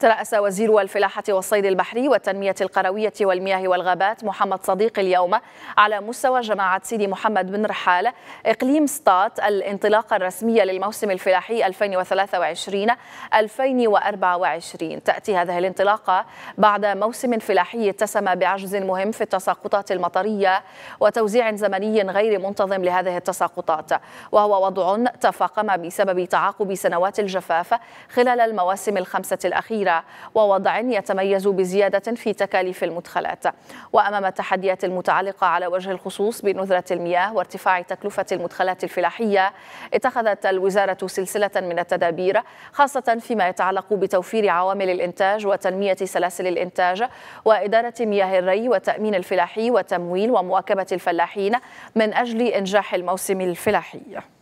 ترأس وزير الفلاحة والصيد البحري والتنمية القروية والمياه والغابات محمد صديق اليوم على مستوى جماعة سيدي محمد بن رحال إقليم ستات الانطلاقة الرسمية للموسم الفلاحي 2023-2024 تأتي هذه الانطلاقة بعد موسم فلاحي اتسم بعجز مهم في التساقطات المطرية وتوزيع زمني غير منتظم لهذه التساقطات وهو وضع تفاقم بسبب تعاقب سنوات الجفاف خلال المواسم الخمسة الأخيرة كبيرة ووضع يتميز بزيادة في تكاليف المدخلات وأمام التحديات المتعلقة على وجه الخصوص بنذرة المياه وارتفاع تكلفة المدخلات الفلاحية اتخذت الوزارة سلسلة من التدابير خاصة فيما يتعلق بتوفير عوامل الإنتاج وتنمية سلاسل الإنتاج وإدارة مياه الري وتأمين الفلاحي وتمويل ومواكبة الفلاحين من أجل إنجاح الموسم الفلاحي